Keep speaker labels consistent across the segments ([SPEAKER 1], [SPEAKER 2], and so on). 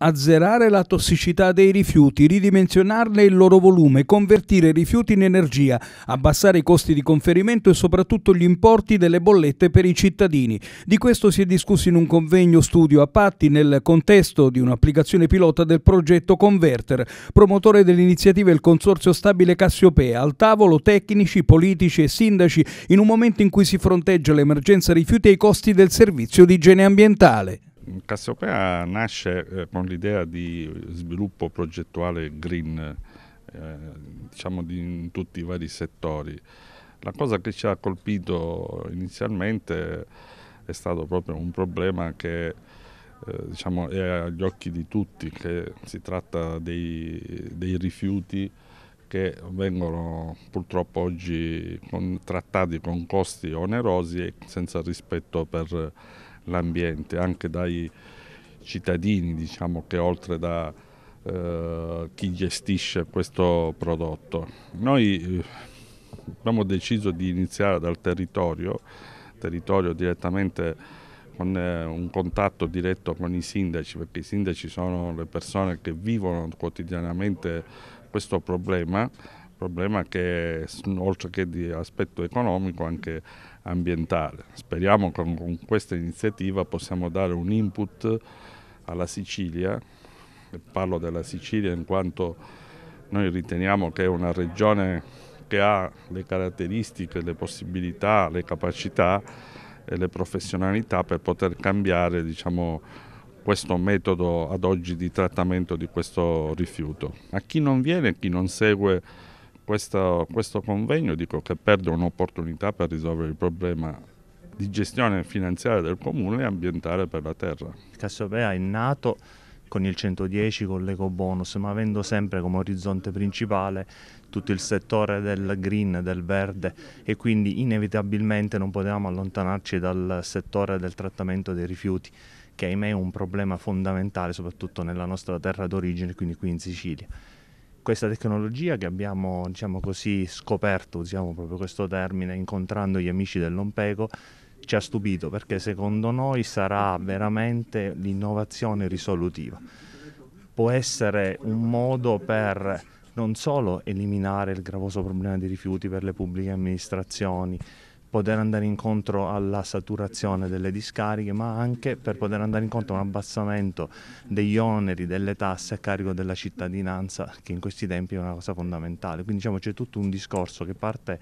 [SPEAKER 1] Azzerare la tossicità dei rifiuti, ridimensionarne il loro volume, convertire i rifiuti in energia, abbassare i costi di conferimento e soprattutto gli importi delle bollette per i cittadini. Di questo si è discusso in un convegno studio a Patti nel contesto di un'applicazione pilota del progetto Converter, promotore dell'iniziativa il Consorzio Stabile Cassiopea, al tavolo tecnici, politici e sindaci in un momento in cui si fronteggia l'emergenza rifiuti e i costi del servizio di igiene ambientale. Cassiopea nasce eh, con l'idea di sviluppo progettuale green, eh, diciamo di, in tutti i vari settori. La cosa che ci ha colpito inizialmente è stato proprio un problema che eh, diciamo, è agli occhi di tutti, che si tratta dei, dei rifiuti che vengono purtroppo oggi con, trattati con costi onerosi e senza rispetto per l'ambiente, anche dai cittadini diciamo, che oltre da eh, chi gestisce questo prodotto. Noi eh, abbiamo deciso di iniziare dal territorio, territorio direttamente con eh, un contatto diretto con i sindaci, perché i sindaci sono le persone che vivono quotidianamente questo problema, problema che oltre che di aspetto economico anche ambientale. Speriamo che con questa iniziativa possiamo dare un input alla Sicilia, e parlo della Sicilia in quanto noi riteniamo che è una regione che ha le caratteristiche, le possibilità, le capacità e le professionalità per poter cambiare diciamo, questo metodo ad oggi di trattamento di questo rifiuto. A chi non viene, chi non segue questo, questo convegno dico che perde un'opportunità per risolvere il problema di gestione finanziaria del comune e ambientale per la terra.
[SPEAKER 2] Cassiopea è nato con il 110, con l'ecobonus, ma avendo sempre come orizzonte principale tutto il settore del green, del verde e quindi inevitabilmente non potevamo allontanarci dal settore del trattamento dei rifiuti che ahimè è un problema fondamentale soprattutto nella nostra terra d'origine, quindi qui in Sicilia questa tecnologia che abbiamo diciamo così, scoperto, usiamo proprio questo termine, incontrando gli amici dell'Ompeco, ci ha stupito perché secondo noi sarà veramente l'innovazione risolutiva. Può essere un modo per non solo eliminare il gravoso problema dei rifiuti per le pubbliche amministrazioni, poter andare incontro alla saturazione delle discariche, ma anche per poter andare incontro a un abbassamento degli oneri delle tasse a carico della cittadinanza, che in questi tempi è una cosa fondamentale. Quindi diciamo, c'è tutto un discorso che parte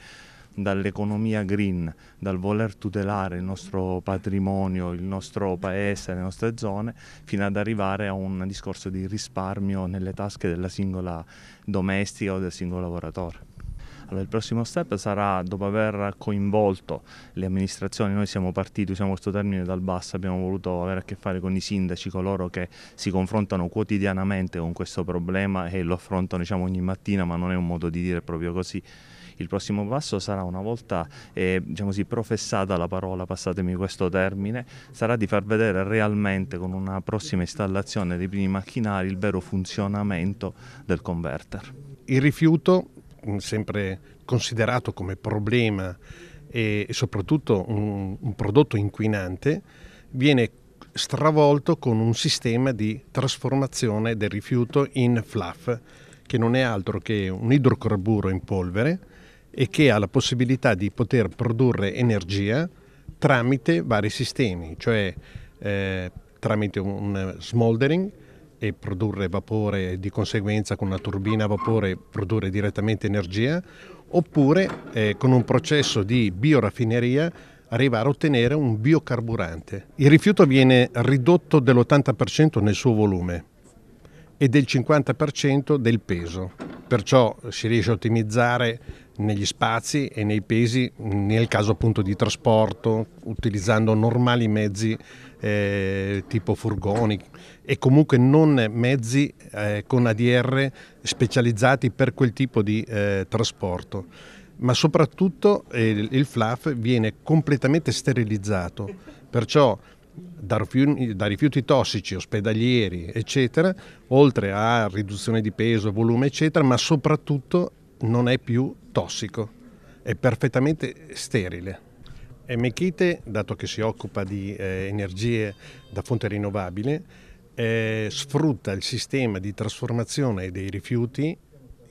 [SPEAKER 2] dall'economia green, dal voler tutelare il nostro patrimonio, il nostro paese, le nostre zone, fino ad arrivare a un discorso di risparmio nelle tasche della singola domestica o del singolo lavoratore. Allora, il prossimo step sarà dopo aver coinvolto le amministrazioni, noi siamo partiti, usiamo questo termine dal basso, abbiamo voluto avere a che fare con i sindaci, coloro che si confrontano quotidianamente con questo problema e lo affrontano diciamo, ogni mattina, ma non è un modo di dire proprio così. Il prossimo passo sarà una volta eh, diciamo così, professata la parola, passatemi questo termine, sarà di far vedere realmente con una prossima installazione dei primi macchinari il vero funzionamento del converter. Il rifiuto sempre considerato come problema
[SPEAKER 3] e, soprattutto un, un prodotto inquinante, viene stravolto con un sistema di trasformazione del rifiuto in fluff, che non è altro che un idrocarburo in polvere e che ha la possibilità di poter produrre energia tramite vari sistemi, cioè eh, tramite un smoldering, e produrre vapore e di conseguenza con una turbina a vapore produrre direttamente energia oppure eh, con un processo di bioraffineria arrivare a ottenere un biocarburante. Il rifiuto viene ridotto dell'80% nel suo volume e del 50% del peso, perciò si riesce a ottimizzare negli spazi e nei pesi nel caso appunto di trasporto utilizzando normali mezzi eh, tipo furgoni e comunque non mezzi eh, con ADR specializzati per quel tipo di eh, trasporto. Ma soprattutto eh, il, il FLAF viene completamente sterilizzato, perciò da rifiuti, da rifiuti, tossici, ospedalieri, eccetera, oltre a riduzione di peso, volume, eccetera, ma soprattutto non è più tossico, è perfettamente sterile. Mechite, dato che si occupa di eh, energie da fonte rinnovabile, eh, sfrutta il sistema di trasformazione dei rifiuti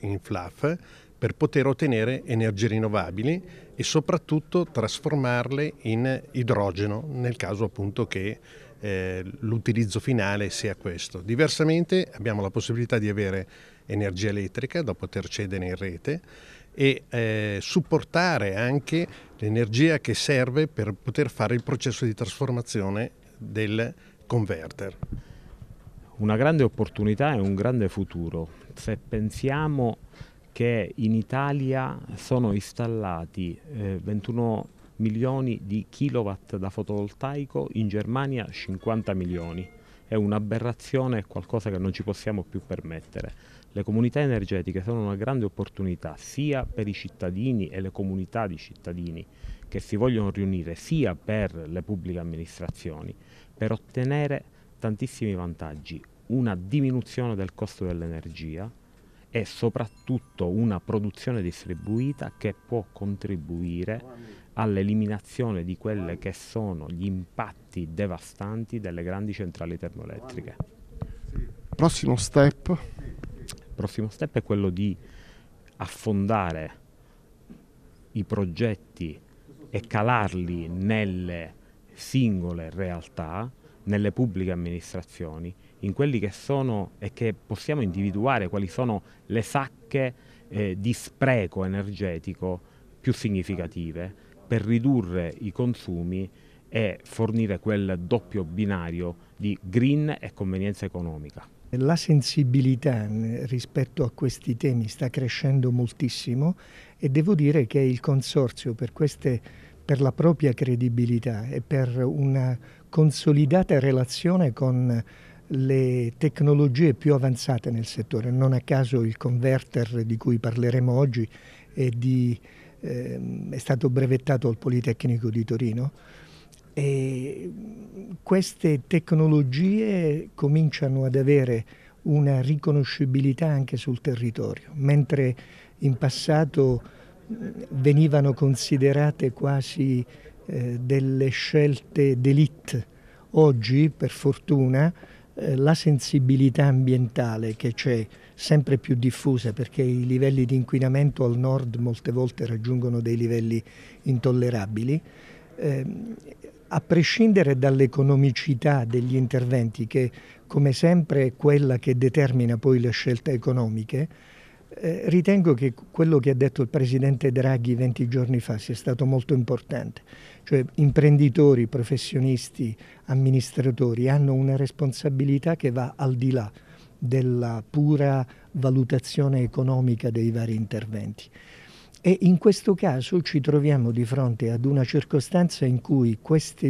[SPEAKER 3] in FLAF per poter ottenere energie rinnovabili e soprattutto trasformarle in idrogeno nel caso appunto che eh, l'utilizzo finale sia questo. Diversamente abbiamo la possibilità di avere energia elettrica da poter cedere in rete e eh, supportare anche l'energia che serve per poter fare il processo di trasformazione del converter.
[SPEAKER 4] Una grande opportunità e un grande futuro. Se pensiamo che in Italia sono installati eh, 21 milioni di kilowatt da fotovoltaico, in Germania 50 milioni. È un'aberrazione, è qualcosa che non ci possiamo più permettere. Le comunità energetiche sono una grande opportunità sia per i cittadini e le comunità di cittadini che si vogliono riunire, sia per le pubbliche amministrazioni, per ottenere tantissimi vantaggi, una diminuzione del costo dell'energia e soprattutto una produzione distribuita che può contribuire all'eliminazione di quelli che sono gli impatti devastanti delle grandi centrali termoelettriche.
[SPEAKER 5] Prossimo step
[SPEAKER 4] prossimo step è quello di affondare i progetti e calarli nelle singole realtà, nelle pubbliche amministrazioni, in quelli che sono e che possiamo individuare quali sono le sacche eh, di spreco energetico più significative per ridurre i consumi e fornire quel doppio binario di green e convenienza economica.
[SPEAKER 6] La sensibilità eh, rispetto a questi temi sta crescendo moltissimo e devo dire che il Consorzio per, queste, per la propria credibilità e per una consolidata relazione con le tecnologie più avanzate nel settore, non a caso il converter di cui parleremo oggi è, di, eh, è stato brevettato al Politecnico di Torino, e queste tecnologie cominciano ad avere una riconoscibilità anche sul territorio, mentre in passato venivano considerate quasi eh, delle scelte d'élite. Oggi, per fortuna, eh, la sensibilità ambientale che c'è sempre più diffusa perché i livelli di inquinamento al nord molte volte raggiungono dei livelli intollerabili, eh, a prescindere dall'economicità degli interventi, che come sempre è quella che determina poi le scelte economiche, eh, ritengo che quello che ha detto il presidente Draghi 20 giorni fa sia stato molto importante, cioè imprenditori, professionisti, amministratori hanno una responsabilità che va al di là della pura valutazione economica dei vari interventi. E in questo caso ci troviamo di fronte ad una circostanza in cui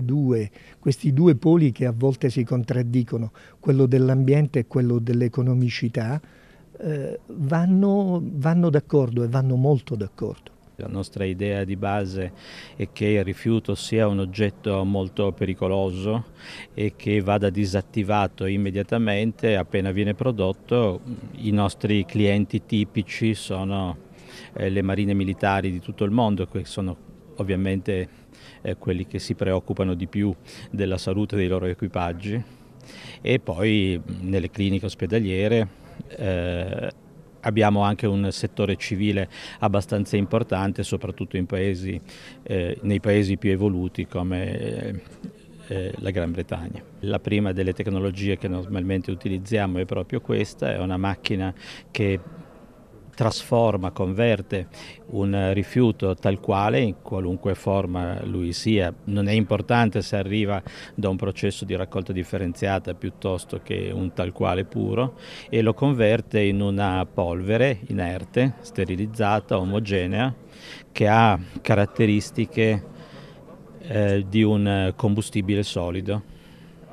[SPEAKER 6] due, questi due poli che a volte si contraddicono, quello dell'ambiente e quello dell'economicità, eh, vanno, vanno d'accordo e vanno molto d'accordo.
[SPEAKER 7] La nostra idea di base è che il rifiuto sia un oggetto molto pericoloso e che vada disattivato immediatamente appena viene prodotto. I nostri clienti tipici sono eh, le marine militari di tutto il mondo, che sono ovviamente eh, quelli che si preoccupano di più della salute dei loro equipaggi e poi nelle cliniche ospedaliere eh, abbiamo anche un settore civile abbastanza importante soprattutto paesi, eh, nei paesi più evoluti come eh, eh, la Gran Bretagna. La prima delle tecnologie che normalmente utilizziamo è proprio questa, è una macchina che trasforma, converte un rifiuto tal quale, in qualunque forma lui sia. Non è importante se arriva da un processo di raccolta differenziata piuttosto che un tal quale puro e lo converte in una polvere inerte, sterilizzata, omogenea, che ha caratteristiche eh, di un combustibile solido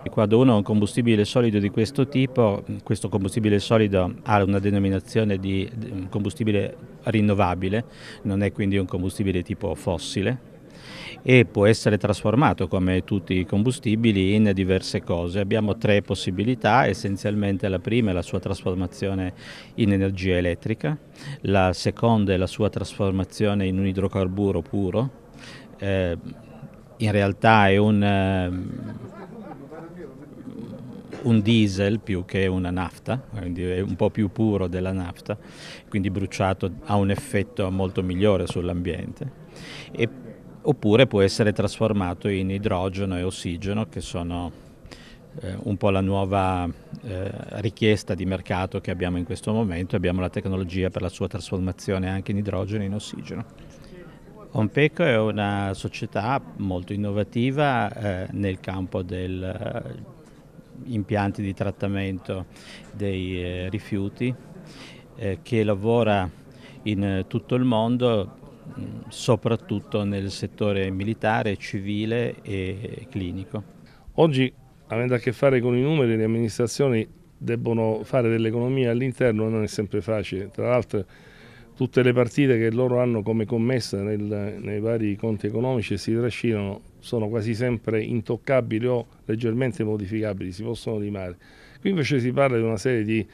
[SPEAKER 7] quando uno ha un combustibile solido di questo tipo, questo combustibile solido ha una denominazione di combustibile rinnovabile, non è quindi un combustibile tipo fossile, e può essere trasformato come tutti i combustibili in diverse cose. Abbiamo tre possibilità, essenzialmente la prima è la sua trasformazione in energia elettrica, la seconda è la sua trasformazione in un idrocarburo puro, eh, in realtà è un... Eh, un diesel più che una nafta, quindi è un po' più puro della nafta, quindi bruciato ha un effetto molto migliore sull'ambiente. E, oppure può essere trasformato in idrogeno e ossigeno che sono eh, un po' la nuova eh, richiesta di mercato che abbiamo in questo momento, abbiamo la tecnologia per la sua trasformazione anche in idrogeno e in ossigeno. Onpeco è una società molto innovativa eh, nel campo del impianti di trattamento dei eh, rifiuti eh, che lavora in eh, tutto il mondo soprattutto nel settore militare, civile e clinico. Oggi avendo a che fare con i numeri
[SPEAKER 8] le amministrazioni debbono fare dell'economia all'interno non è sempre facile, tra l'altro tutte le partite che loro hanno come commessa nel, nei vari conti economici e si trascinano sono quasi sempre intoccabili o leggermente modificabili, si possono limare. Qui invece si parla di una serie di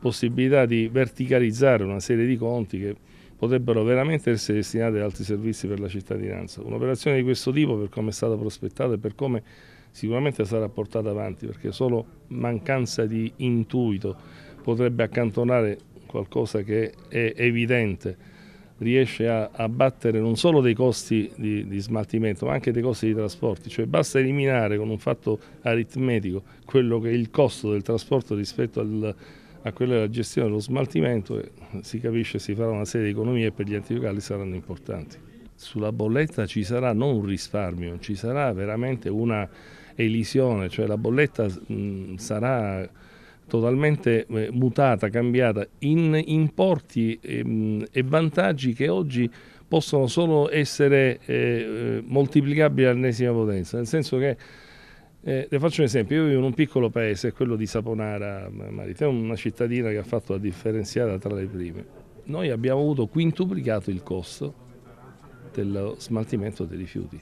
[SPEAKER 8] possibilità di verticalizzare una serie di conti che potrebbero veramente essere destinati ad altri servizi per la cittadinanza. Un'operazione di questo tipo, per come è stata prospettata e per come sicuramente sarà portata avanti, perché solo mancanza di intuito potrebbe accantonare qualcosa che è evidente, riesce a, abbattere non solo dei costi di, di, smaltimento ma anche dei costi di trasporti, cioè basta eliminare con un fatto aritmetico quello che è il costo del trasporto rispetto al, a quella della gestione dello smaltimento e si capisce si farà una serie di economie e per gli enti locali saranno importanti. Sulla bolletta ci sarà non un risparmio, ci sarà veramente una elisione, cioè la bolletta mh, sarà totalmente eh, mutata, cambiata, in importi ehm, e vantaggi che oggi possono solo essere eh, eh, moltiplicabili all'ennesima potenza, nel senso che eh, le faccio un esempio, io vivo in un piccolo paese, quello di Saponara Marita, è una cittadina che ha fatto la differenziata tra le prime. Noi abbiamo avuto quintuplicato il costo dello smaltimento dei rifiuti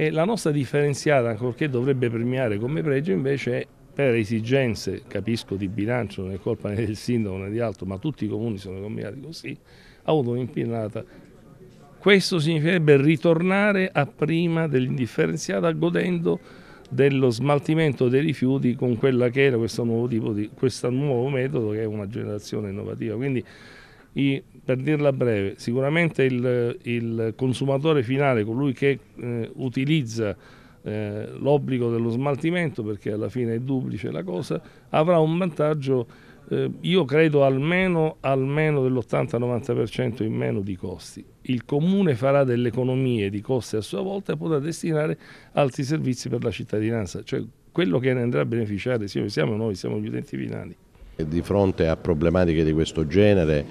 [SPEAKER 8] e la nostra differenziata, ancorché dovrebbe premiare come pregio, invece è per esigenze, capisco, di bilancio, non è colpa né del sindaco né di altro, ma tutti i comuni sono combinati così, ha avuto un'impennata. Questo significherebbe ritornare a prima dell'indifferenziata godendo dello smaltimento dei rifiuti con quella che era questo nuovo, tipo di, questo nuovo metodo che è una generazione innovativa. Quindi i, per dirla breve, sicuramente il, il consumatore finale, colui che eh, utilizza eh, l'obbligo dello smaltimento, perché alla fine è duplice la cosa, avrà un vantaggio, eh, io credo almeno, almeno dell'80-90% in meno di costi. Il comune farà delle economie di costi a sua volta e potrà destinare altri servizi per la cittadinanza, cioè quello che ne andrà a beneficiare siamo noi, siamo gli utenti finali.
[SPEAKER 9] Di fronte a problematiche di questo genere,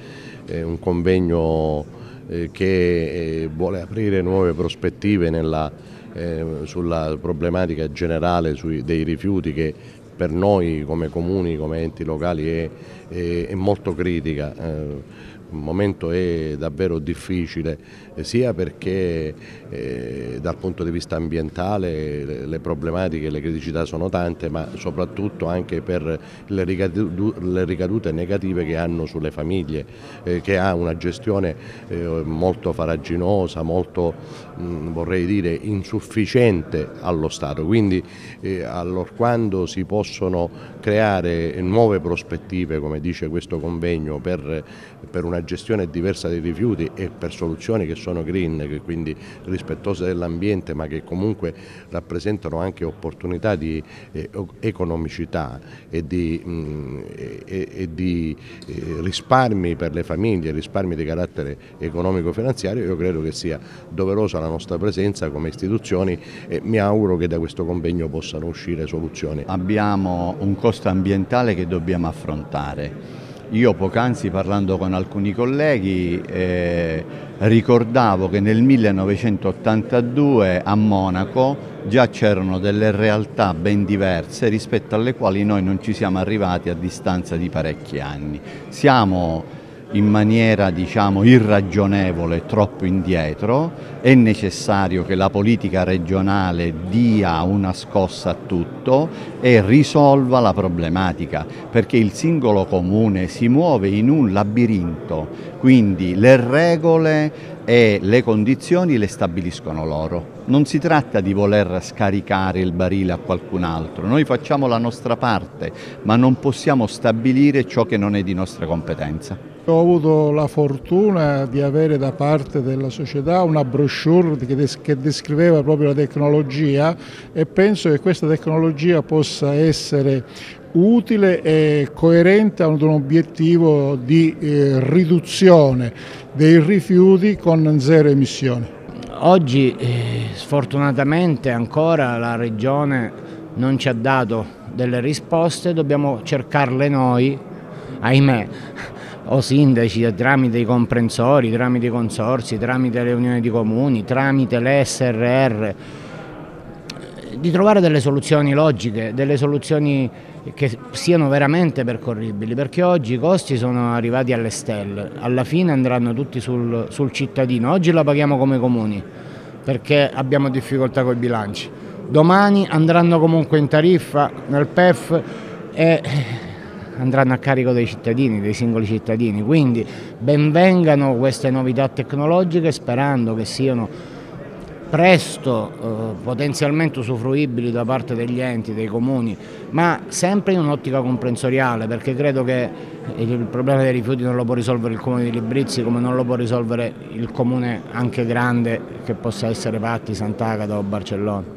[SPEAKER 9] eh, un convegno eh, che eh, vuole aprire nuove prospettive nella eh, sulla problematica generale dei rifiuti che per noi come comuni, come enti locali è, è, è molto critica. Eh, un momento è davvero difficile eh, sia perché eh, dal punto di vista ambientale le, le problematiche, le criticità sono tante ma soprattutto anche per le ricadute, le ricadute negative che hanno sulle famiglie eh, che ha una gestione molto faraginosa, molto Mm, vorrei dire insufficiente allo Stato, quindi eh, allorquando si possono creare nuove prospettive come dice questo convegno per, per, una gestione diversa dei rifiuti e per soluzioni che sono green, che quindi rispettose dell'ambiente ma che comunque rappresentano anche opportunità di eh, economicità e di, mh, mm, e, e di eh, risparmi per le famiglie, risparmi di carattere economico-finanziario, io credo che sia doverosa la la nostra presenza come istituzioni e mi auguro che da questo convegno possano uscire soluzioni. Abbiamo un costo ambientale che dobbiamo affrontare. Io poc'anzi parlando con alcuni colleghi eh, ricordavo che nel 1982 a Monaco già c'erano delle realtà ben diverse rispetto alle quali noi non ci siamo arrivati a distanza di parecchi anni. Siamo in maniera diciamo, irragionevole, troppo indietro, è necessario che la politica regionale dia una scossa a tutto e risolva la problematica, perché il singolo comune si muove in un labirinto, quindi le regole e le condizioni le stabiliscono loro. Non si tratta di voler scaricare il barile a qualcun altro, noi facciamo la nostra parte, ma non possiamo stabilire ciò che non è di nostra competenza. Ho avuto la fortuna di avere da parte della società una brochure che, descriveva proprio la tecnologia e penso che questa tecnologia possa essere utile e coerente ad un obiettivo di eh, riduzione
[SPEAKER 5] dei rifiuti con zero emissioni. Oggi eh, sfortunatamente ancora la Regione non ci ha dato delle risposte, dobbiamo cercarle noi, ahimè o sindaci tramite i comprensori, tramite i consorsi, tramite le unioni di comuni, tramite le SRR, di trovare delle soluzioni logiche, delle soluzioni che siano veramente percorribili, perché oggi i costi sono arrivati alle stelle, alla fine andranno tutti sul, sul cittadino, oggi la paghiamo come comuni perché abbiamo difficoltà con i bilanci, domani andranno comunque in tariffa nel PEF e andranno a carico dei cittadini, dei singoli cittadini. Quindi benvengano queste novità tecnologiche sperando che siano presto eh, potenzialmente usufruibili da parte degli enti, dei comuni, ma sempre in un'ottica comprensoriale perché credo che il problema dei rifiuti non lo può risolvere il comune di Librizzi come non lo può risolvere il comune anche grande che possa essere Patti, Sant'Agata o Barcellona.